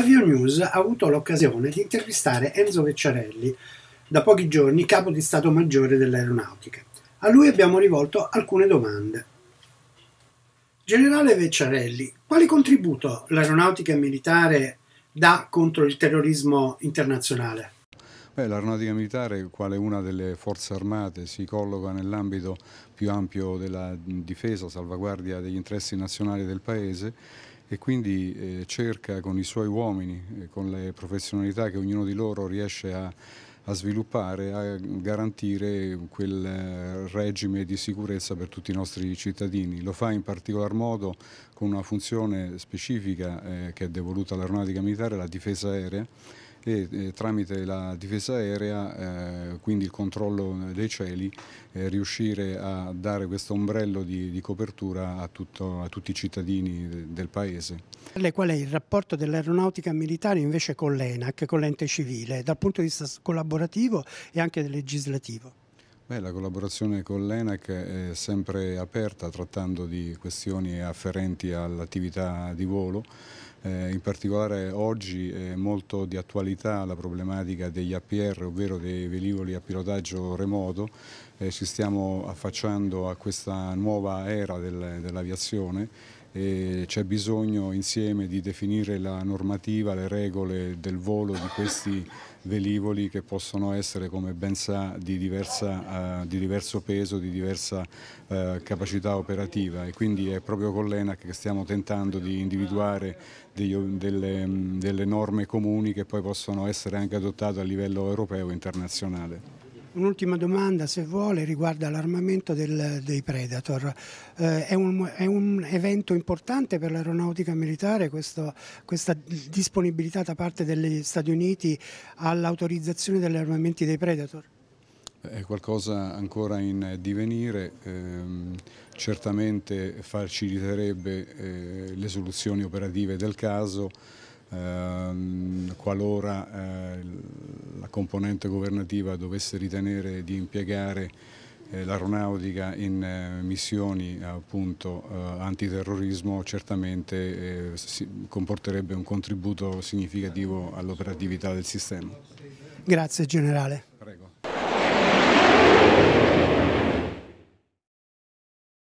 News ha avuto l'occasione di intervistare Enzo Vecciarelli, da pochi giorni capo di Stato Maggiore dell'Aeronautica. A lui abbiamo rivolto alcune domande. Generale Vecciarelli, quale contributo l'Aeronautica militare dà contro il terrorismo internazionale? Beh, l'aeronautica militare, quale una delle forze armate, si colloca nell'ambito più ampio della difesa, salvaguardia degli interessi nazionali del Paese e quindi eh, cerca con i suoi uomini, eh, con le professionalità che ognuno di loro riesce a, a sviluppare, a garantire quel eh, regime di sicurezza per tutti i nostri cittadini. Lo fa in particolar modo con una funzione specifica eh, che è devoluta all'aeronautica militare, la difesa aerea, e eh, tramite la difesa aerea, eh, quindi il controllo dei cieli, eh, riuscire a dare questo ombrello di, di copertura a, tutto, a, tutti i cittadini del Paese. Qual è il rapporto dell'aeronautica militare invece con l'ENAC, con l'ente civile, dal punto di vista collaborativo e anche legislativo? Beh, la collaborazione con l'ENAC è sempre aperta trattando di questioni afferenti all'attività di volo. Eh, in particolare oggi è molto di attualità la problematica degli APR, ovvero dei velivoli a pilotaggio remoto. Eh, ci stiamo affacciando a questa nuova era del, dell'aviazione c'è bisogno insieme di definire la normativa, le regole del volo di questi velivoli che possono essere, come ben sa, di, diversa, uh, di diverso peso, di diversa uh, capacità operativa e quindi è proprio con l'ENAC che stiamo tentando di individuare degli, delle, delle norme comuni che poi possono essere anche adottate a livello europeo e internazionale. Un'ultima domanda, se vuole, riguarda l'armamento del, dei Predator. Eh, è, un, è, un, evento importante per l'aeronautica militare questo, questa disponibilità da parte degli Stati Uniti all'autorizzazione degli armamenti dei Predator? È qualcosa ancora in divenire, ehm, certamente faciliterebbe eh, le soluzioni operative del caso ehm, qualora eh, la componente governativa dovesse ritenere di impiegare eh, l'aeronautica in eh, missioni appunto eh, antiterrorismo certamente eh, comporterebbe un contributo significativo all'operatività del sistema. Grazie generale.